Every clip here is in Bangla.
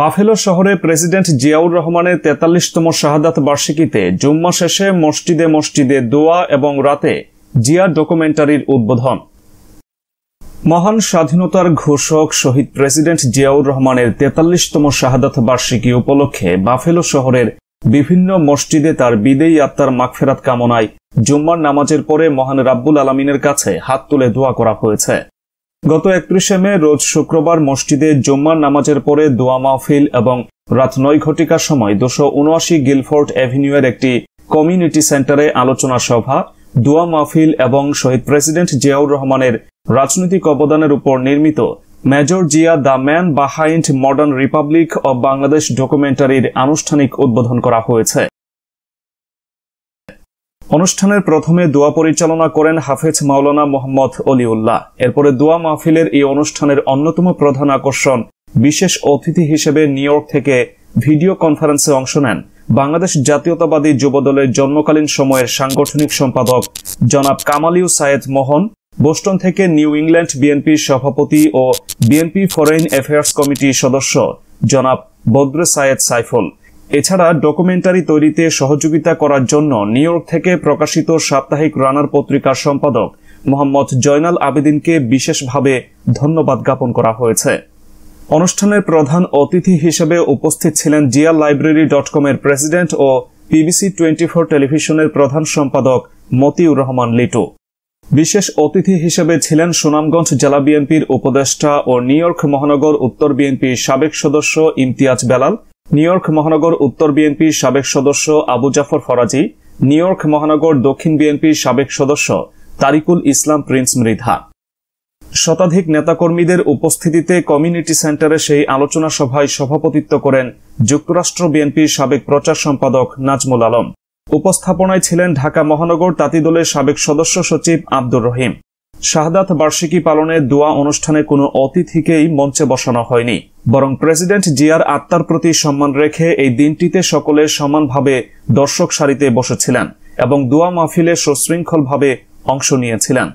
বাফেলো শহরে প্রেসিডেন্ট জিয়াউর রহমানের তেতাল্লিশতম শাহাদাত বার্ষিকীতে জুম্মা শেষে মসজিদে মসজিদে দোয়া এবং রাতে জিয়া ডকুমেন্টারির উদ্বোধন মহান স্বাধীনতার ঘোষক শহীদ প্রেসিডেন্ট জিয়াউর রহমানের তেতাল্লিশতম শাহাদাত বার্ষিকী উপলক্ষে বাফেলো শহরের বিভিন্ন মসজিদে তার বিদেয়ী আত্মার মাগফেরাত কামনায় জুম্মার নামাজের পরে মহান রাব্বুল আলমিনের কাছে হাত তুলে দোয়া করা হয়েছে গত একত্রিশে মে রোজ শুক্রবার মসজিদে জুম্মার নামাজের পরে দোয়া মাহফিল এবং রাত নয় ঘটিকার সময় দুশো উনআশি গিলফোর্ট অ্যাভিনিউয়ের একটি কমিউনিটি সেন্টারে আলোচনা সভা দোয়া মাহফিল এবং শহীদ প্রেসিডেন্ট জিয়াউর রহমানের রাজনৈতিক অবদানের উপর নির্মিত major Zia the man behind modern republic of Bangladesh ডকুমেন্টারির আনুষ্ঠানিক উদ্বোধন করা হয়েছে অনুষ্ঠানের প্রথমে দোয়া পরিচালনা করেন হাফেজ মাওলানা মোহাম্মদ অলিউল্লাহ এরপরে দোয়া মাহফিলের এই অনুষ্ঠানের অন্যতম প্রধান আকর্ষণ বিশেষ অতিথি হিসেবে নিউ ইয়র্ক থেকে ভিডিও কনফারেন্সে অংশ নেন বাংলাদেশ জাতীয়তাবাদী যুবদলের জন্মকালীন সময়ের সাংগঠনিক সম্পাদক জনাব কামালিউ সায়েদ মোহন বোস্টন থেকে নিউ ইংল্যান্ড বিএনপির সভাপতি ও বিএনপি ফরেন অ্যাফেয়ার্স কমিটির সদস্য জনাব বদ্রে সায়েদ সাইফুল এছাড়া ডকুমেন্টারি তৈরিতে সহযোগিতা করার জন্য নিউ থেকে প্রকাশিত সাপ্তাহিক রানার পত্রিকার সম্পাদক মোহাম্মদ জয়নাল আবেদিনকে বিশেষভাবে ধন্যবাদ জ্ঞাপন করা হয়েছে অনুষ্ঠানের প্রধান অতিথি হিসেবে উপস্থিত ছিলেন জিয়া লাইব্রেরি ডট কমের প্রেসিডেন্ট ও পিবিসি টোয়েন্টি ফোর টেলিভিশনের প্রধান সম্পাদক মতিউর রহমান লিটু বিশেষ অতিথি হিসেবে ছিলেন সুনামগঞ্জ জেলা বিএনপির উপদেষ্টা ও নিউ ইয়র্ক মহানগর উত্তর বিএনপির সাবেক সদস্য ইমতিয়াজ বেলাল নিউ ইয়র্ক মহানগর উত্তর বিএনপির সাবেক সদস্য আবু জাফর ফরাজি নিউ ইয়র্ক মহানগর দক্ষিণ বিএনপির সাবেক সদস্য তারিকুল ইসলাম প্রিন্স মৃধা শতাধিক নেতাকর্মীদের উপস্থিতিতে কমিউনিটি সেন্টারে সেই আলোচনা সভায় সভাপতিত্ব করেন যুক্তরাষ্ট্র বিএনপির সাবেক প্রচার সম্পাদক নাজমুল আলম উপস্থাপনায় ছিলেন ঢাকা মহানগর তাঁতি দলের সাবেক সদস্য সচিব আব্দুর রহিম শাহাদাত বার্ষিকী পালনের দোয়া অনুষ্ঠানে কোনো অতিথিকেই মঞ্চে বসানো হয়নি বরং প্রেসিডেন্ট জিয়ার আত্মার প্রতি সম্মান রেখে এই দিনটিতে সকলে সমানভাবে দর্শক সারিতে বসেছিলেন এবং দোয়া মাহফিলে সুশৃঙ্খলভাবে অংশ নিয়েছিলেন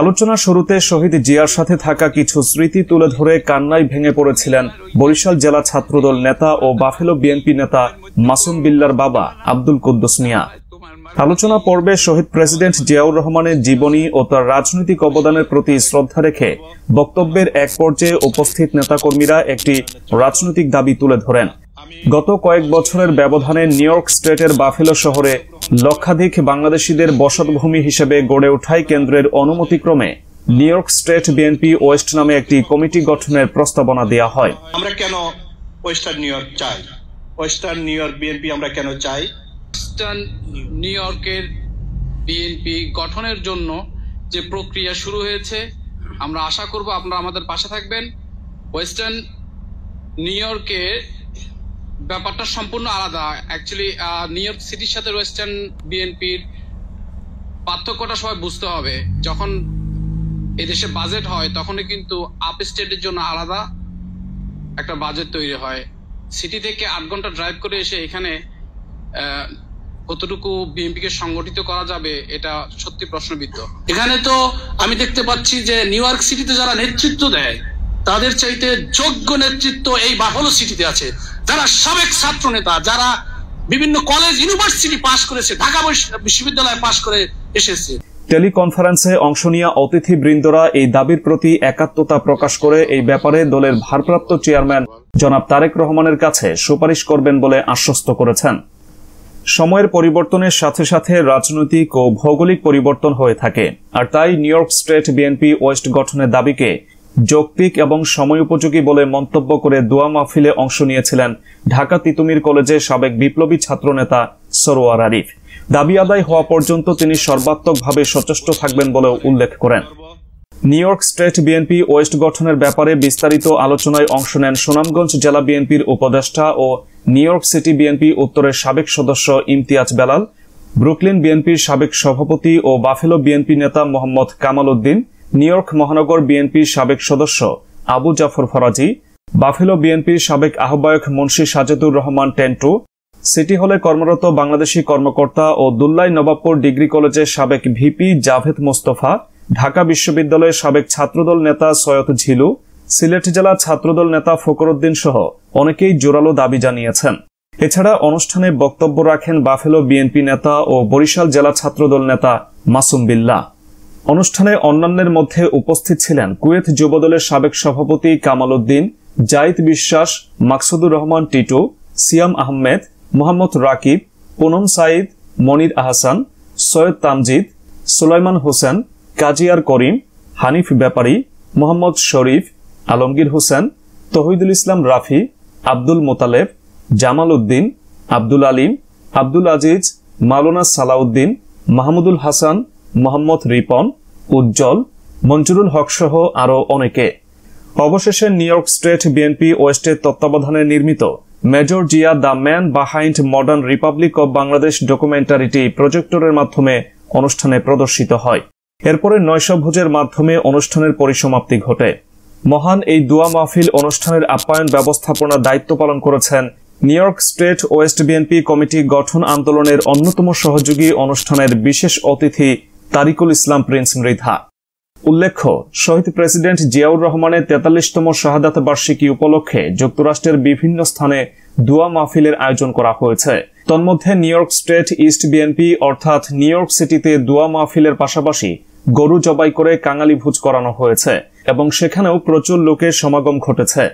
আলোচনা শুরুতে শহীদ জিয়ার সাথে থাকা কিছু স্মৃতি তুলে ধরে কান্নায় ভেঙে পড়েছিলেন বরিশাল জেলা ছাত্রদল নেতা ও বাফেলো বিএনপি নেতা মাসুম বিল্লার বাবা আব্দুল কুদ্দুস মিয়া আলোচনা পর্বে শহীদ প্রেসিডেন্ট জিয়াউর রহমানের জীবনী ও তার রাজনৈতিক অবদানের প্রতি শ্রদ্ধা রেখে বক্তব্যের এক পর্যায়ে উপস্থিত নেতাকর্মীরা একটি রাজনৈতিক দাবি তুলে ধরেন গত কয়েক বছরের ব্যবধানে নিউ ইয়র্ক স্টেটের বাফেলো শহরে লক্ষাধিক বাংলাদেশিদের বসতভূমি হিসেবে গড়ে ওঠায় কেন্দ্রের অনুমতিক্রমে New York state BNP west নামে একটি কমিটি গঠনের প্রস্তাবনা দেওয়া হয় আমরা কেন ওয়েস্টার্ন নিউ ইয়র্ক চাই ওয়েস্টার্ন নিউ ইয়র্ক বিএনপি আমরা কেন চাই ওয়েস্টার্ন নিউ ইয়র্কের বিএনপি গঠনের জন্য যে প্রক্রিয়া শুরু হয়েছে আমরা আশা করব আপনারা আমাদের পাশে থাকবেন ওয়েস্টার্ন নিউ ইয়র্কে ব্যাপারটা সম্পূর্ণ আলাদা অ্যাকচুয়ালি নিউ ইয়র্ক সিটির সাথে ওয়েস্টার্ন বিএনপির পার্থক্যটা সবাই বুঝতে হবে যখন এদেশে বাজেট হয় তখনই কিন্তু আপ স্টেটের জন্য আলাদা একটা বাজেট তৈরি হয় সিটি থেকে আট ঘন্টা ড্রাইভ করে এসে এখানে কতটুকু বিএনপিকে সংগঠিত করা যাবে এটা সত্যি প্রশ্নবিদ্ধ এখানে তো আমি দেখতে পাচ্ছি যে নিউ ইয়র্ক সিটিতে যারা নেতৃত্ব দেয় তাদের চাইতে যোগ্য নেতৃত্ব এই বাফলো সিটিতে আছে যারা সাবেক ছাত্র নেতা যারা বিভিন্ন কলেজ ইউনিভার্সিটি পাশ করেছে ঢাকা বিশ্ববিদ্যালয়ে পাশ করে এসেছে টেলিকনফারেন্সে অংশ নিয়ে অতিথি বৃন্দরা এই দাবির প্রতি একাত্মতা প্রকাশ করে এই ব্যাপারে দলের ভারপ্রাপ্ত চেয়ারম্যান জনাব তারেক রহমানের কাছে সুপারিশ করবেন বলে আশ্বস্ত করেছেন সময়ের পরিবর্তনের সাথে সাথে রাজনৈতিক ও ভৌগোলিক পরিবর্তন হয়ে থাকে আর তাই New York state BNP west গঠনের দাবিকে যৌক্তিক এবং সময় উপযোগী বলে মন্তব্য করে দোয়া মাহফিলে অংশ নিয়েছিলেন ঢাকা তিতুমির কলেজে সাবেক বিপ্লবী ছাত্রনেতা সরোয়ার আরিফ দাবি আদায় হওয়া পর্যন্ত তিনি সর্বাত্মকভাবে সচেষ্ট থাকবেন বলেও উল্লেখ করেন New York state BNP west গঠনের ব্যাপারে বিস্তারিত আলোচনায় অংশ নেন সুনামগঞ্জ জেলা বিএনপির উপদেষ্টা ও নিউ ইয়র্ক সিটি বিএনপি উত্তরের সাবেক সদস্য ইমতিয়াজ বেলাল ব্রুকলিন বিএনপির সাবেক সভাপতি ও বাফেলো বিএনপি নেতা মোহাম্মদ কামাল উদ্দিন নিউ ইয়র্ক মহানগর বিএনপির সাবেক সদস্য আবু জাফর ফরাজি বাফেলো বিএনপির সাবেক আহ্বায়ক মুন্সী সাজেদুর রহমান টেন্টু সিটি হলে কর্মরত বাংলাদেশি কর্মকর্তা ও দুল্লাই নবাবপুর ডিগ্রি কলেজের সাবেক ভিপি জাভেদ মোস্তফা ঢাকা বিশ্ববিদ্যালয়ের সাবেক ছাত্রদল নেতা সৈয়দ ঝিলু সিলেট জেলা ছাত্রদল নেতা ফকরুদ্দিন সহ অনেকেই জোরালো দাবি জানিয়েছেন এছাড়া অনুষ্ঠানে বক্তব্য রাখেন বাফেলো বিএনপি নেতা ও বরিশাল জেলা ছাত্রদল নেতা মাসুম বিল্লা অনুষ্ঠানে অন্যান্যের মধ্যে উপস্থিত ছিলেন কুয়েত যুবদলের সাবেক সভাপতি কামাল উদ্দিন জাইদ বিশ্বাস মাকসুদুর রহমান টিটু সিয়াম আহমেদ মোহাম্মদ রাকিব পুনম সাইদ মনির আহসান সৈয়দ তামজিদ সুলাইমান হোসেন কাজিয়ার করিম হানিফ ব্যাপারী মোহাম্মদ শরীফ আলমগীর হোসেন তহিদুল ইসলাম রাফি আব্দুল মোতালেব জামাল উদ্দিন আব্দুল আলিম আব্দুল আজিজ মালোনা সালাউদ্দিন মাহমুদুল হাসান মোহাম্মদ রিপন উজ্জ্বল মঞ্জুরুল হক সহ আরও অনেকে অবশেষে নিউ ইয়র্ক স্টেট বিএনপি ওয়েস্টের তত্ত্বাবধানে নির্মিত major Zia the man behind modern republic of Bangladesh ডকুমেন্টারিটি প্রজেক্টরের মাধ্যমে অনুষ্ঠানে প্রদর্শিত হয় এরপরে নয়শ ভোজের মাধ্যমে অনুষ্ঠানের পরিসমাপ্তি ঘটে মহান এই দোয়া মাহফিল অনুষ্ঠানের আপ্যায়ন ব্যবস্থাপনার দায়িত্ব পালন করেছেন New York state west BNP committee গঠন আন্দোলনের অন্যতম সহযোগী অনুষ্ঠানের বিশেষ অতিথি তারিকুল ইসলাম প্রিন্স মৃধা উল্লেখ্য শহীদ প্রেসিডেন্ট জিয়াউর রহমানের তেতাল্লিশতম শাহাদাত বার্ষিকী উপলক্ষে যুক্তরাষ্ট্রের বিভিন্ন স্থানে দোয়া মাহফিলের আয়োজন করা হয়েছে তন্মধ্যে New York state east BNP অর্থাৎ নিউ ইয়র্ক সিটিতে দোয়া মাহফিলের পাশাপাশি গরু জবাই করে কাঙালি ভোজ করানো হয়েছে এবং সেখানেও প্রচুর লোকের সমাগম ঘটেছে